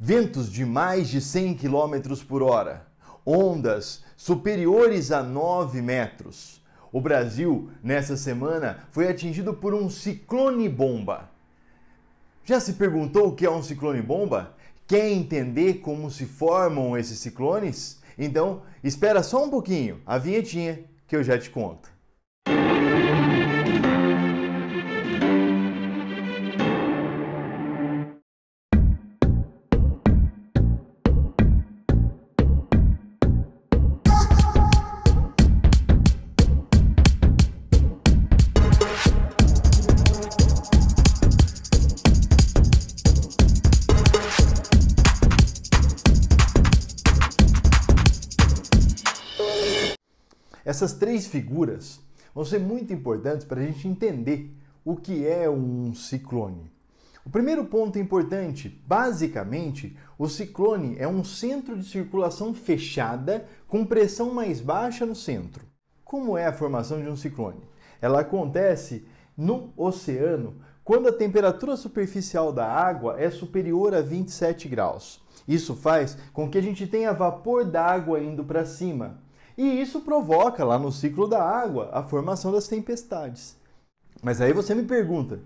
ventos de mais de 100 km por hora, ondas superiores a 9 metros. O Brasil, nessa semana, foi atingido por um ciclone-bomba. Já se perguntou o que é um ciclone-bomba? Quer entender como se formam esses ciclones? Então, espera só um pouquinho, a vinhetinha, que eu já te conto. Essas três figuras vão ser muito importantes para a gente entender o que é um ciclone. O primeiro ponto importante, basicamente, o ciclone é um centro de circulação fechada com pressão mais baixa no centro. Como é a formação de um ciclone? Ela acontece no oceano quando a temperatura superficial da água é superior a 27 graus. Isso faz com que a gente tenha vapor d'água indo para cima, e isso provoca lá no ciclo da água a formação das tempestades. Mas aí você me pergunta,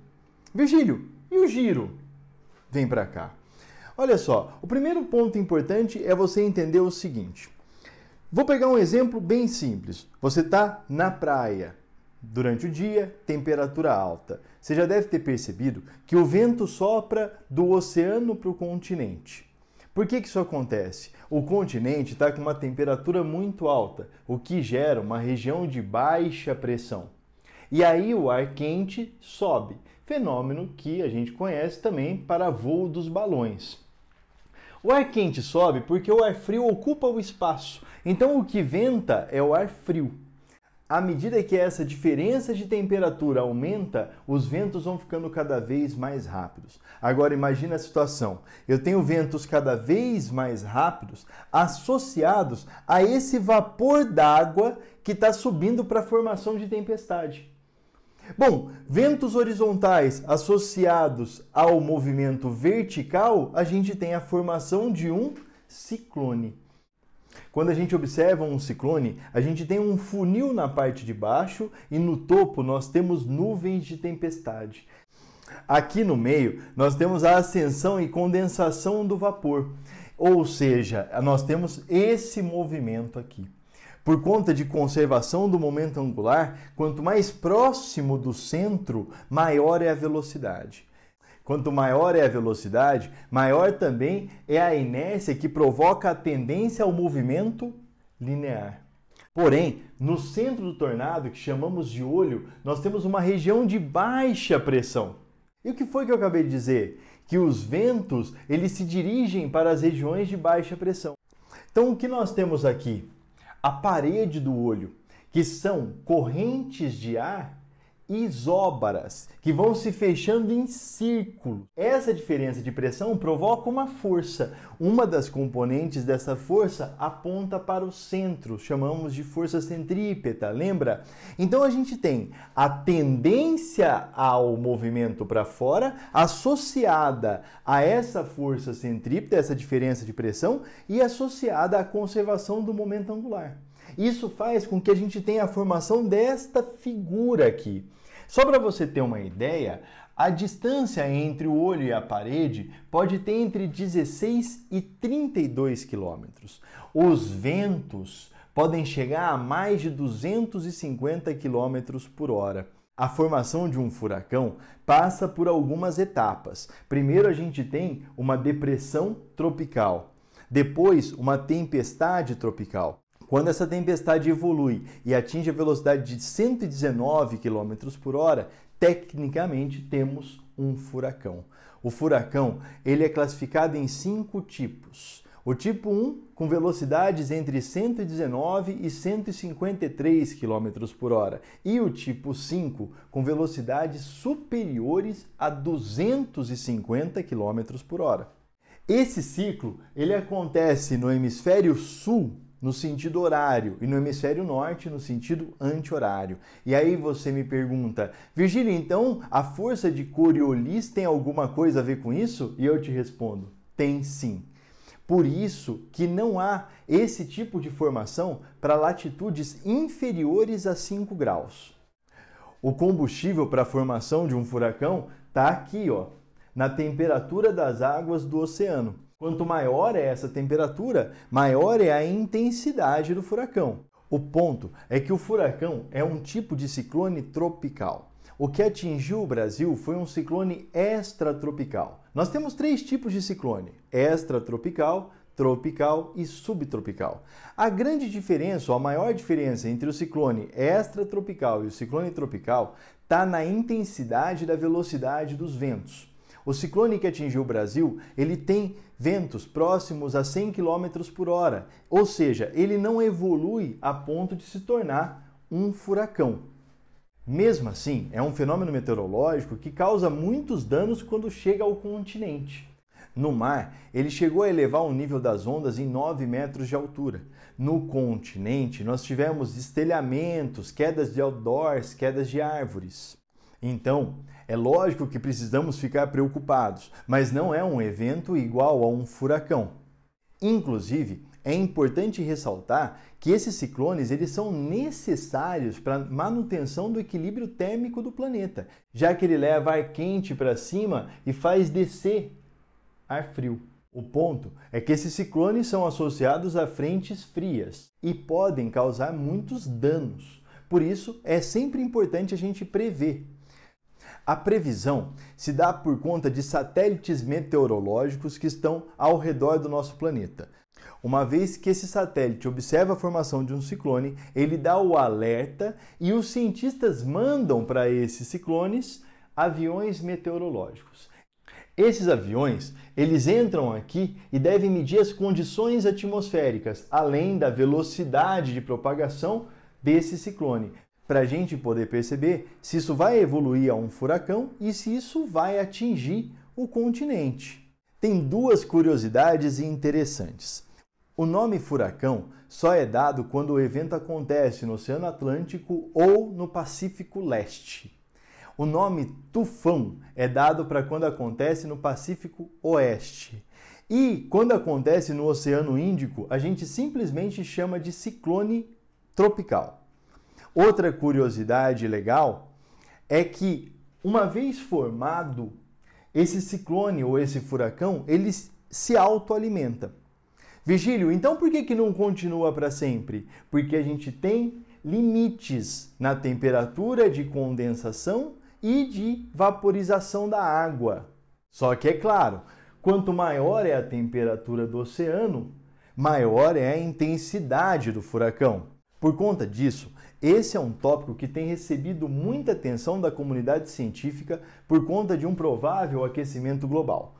Virgílio, e o giro? Vem para cá. Olha só, o primeiro ponto importante é você entender o seguinte. Vou pegar um exemplo bem simples. Você está na praia. Durante o dia, temperatura alta. Você já deve ter percebido que o vento sopra do oceano para o continente. Por que, que isso acontece? O continente está com uma temperatura muito alta, o que gera uma região de baixa pressão. E aí o ar quente sobe, fenômeno que a gente conhece também para voo dos balões. O ar quente sobe porque o ar frio ocupa o espaço, então o que venta é o ar frio. À medida que essa diferença de temperatura aumenta, os ventos vão ficando cada vez mais rápidos. Agora imagine a situação. Eu tenho ventos cada vez mais rápidos associados a esse vapor d'água que está subindo para a formação de tempestade. Bom, ventos horizontais associados ao movimento vertical, a gente tem a formação de um ciclone. Quando a gente observa um ciclone, a gente tem um funil na parte de baixo e no topo nós temos nuvens de tempestade. Aqui no meio, nós temos a ascensão e condensação do vapor, ou seja, nós temos esse movimento aqui. Por conta de conservação do momento angular, quanto mais próximo do centro, maior é a velocidade. Quanto maior é a velocidade, maior também é a inércia que provoca a tendência ao movimento linear. Porém, no centro do tornado, que chamamos de olho, nós temos uma região de baixa pressão. E o que foi que eu acabei de dizer? Que os ventos, eles se dirigem para as regiões de baixa pressão. Então, o que nós temos aqui? A parede do olho, que são correntes de ar isóbaras, que vão se fechando em círculo. Essa diferença de pressão provoca uma força. Uma das componentes dessa força aponta para o centro, chamamos de força centrípeta, lembra? Então a gente tem a tendência ao movimento para fora associada a essa força centrípeta, essa diferença de pressão, e associada à conservação do momento angular. Isso faz com que a gente tenha a formação desta figura aqui. Só para você ter uma ideia, a distância entre o olho e a parede pode ter entre 16 e 32 quilômetros. Os ventos podem chegar a mais de 250 quilômetros por hora. A formação de um furacão passa por algumas etapas. Primeiro, a gente tem uma depressão tropical, depois, uma tempestade tropical. Quando essa tempestade evolui e atinge a velocidade de 119 km por hora, tecnicamente temos um furacão. O furacão ele é classificado em cinco tipos. O tipo 1, com velocidades entre 119 e 153 km por hora. E o tipo 5, com velocidades superiores a 250 km por hora. Esse ciclo ele acontece no hemisfério sul no sentido horário e no hemisfério norte no sentido anti-horário. E aí você me pergunta, Virgílio, então a força de Coriolis tem alguma coisa a ver com isso? E eu te respondo, tem sim. Por isso que não há esse tipo de formação para latitudes inferiores a 5 graus. O combustível para a formação de um furacão está aqui, ó, na temperatura das águas do oceano. Quanto maior é essa temperatura, maior é a intensidade do furacão. O ponto é que o furacão é um tipo de ciclone tropical. O que atingiu o Brasil foi um ciclone extratropical. Nós temos três tipos de ciclone: extratropical, tropical e subtropical. A grande diferença, a maior diferença entre o ciclone extratropical e o ciclone tropical está na intensidade da velocidade dos ventos. O ciclone que atingiu o Brasil, ele tem ventos próximos a 100 km por hora, ou seja, ele não evolui a ponto de se tornar um furacão. Mesmo assim, é um fenômeno meteorológico que causa muitos danos quando chega ao continente. No mar, ele chegou a elevar o nível das ondas em 9 metros de altura. No continente, nós tivemos destelhamentos, quedas de outdoors, quedas de árvores. Então, é lógico que precisamos ficar preocupados, mas não é um evento igual a um furacão. Inclusive, é importante ressaltar que esses ciclones eles são necessários para manutenção do equilíbrio térmico do planeta, já que ele leva ar quente para cima e faz descer ar frio. O ponto é que esses ciclones são associados a frentes frias e podem causar muitos danos. Por isso, é sempre importante a gente prever a previsão se dá por conta de satélites meteorológicos que estão ao redor do nosso planeta. Uma vez que esse satélite observa a formação de um ciclone, ele dá o alerta e os cientistas mandam para esses ciclones aviões meteorológicos. Esses aviões, eles entram aqui e devem medir as condições atmosféricas, além da velocidade de propagação desse ciclone, para a gente poder perceber se isso vai evoluir a um furacão e se isso vai atingir o continente. Tem duas curiosidades interessantes. O nome furacão só é dado quando o evento acontece no Oceano Atlântico ou no Pacífico Leste. O nome tufão é dado para quando acontece no Pacífico Oeste. E quando acontece no Oceano Índico, a gente simplesmente chama de ciclone tropical. Outra curiosidade legal é que uma vez formado, esse ciclone ou esse furacão, ele se autoalimenta. Vigílio, então por que, que não continua para sempre? Porque a gente tem limites na temperatura de condensação e de vaporização da água. Só que é claro, quanto maior é a temperatura do oceano, maior é a intensidade do furacão. Por conta disso, esse é um tópico que tem recebido muita atenção da comunidade científica por conta de um provável aquecimento global.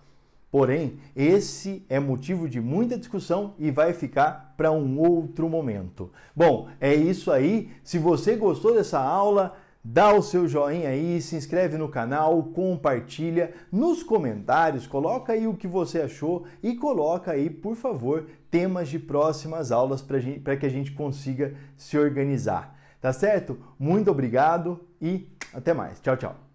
Porém, esse é motivo de muita discussão e vai ficar para um outro momento. Bom, é isso aí. Se você gostou dessa aula, dá o seu joinha aí, se inscreve no canal, compartilha nos comentários, coloca aí o que você achou e coloca aí, por favor, temas de próximas aulas para que a gente consiga se organizar. Tá certo? Muito obrigado e até mais. Tchau, tchau.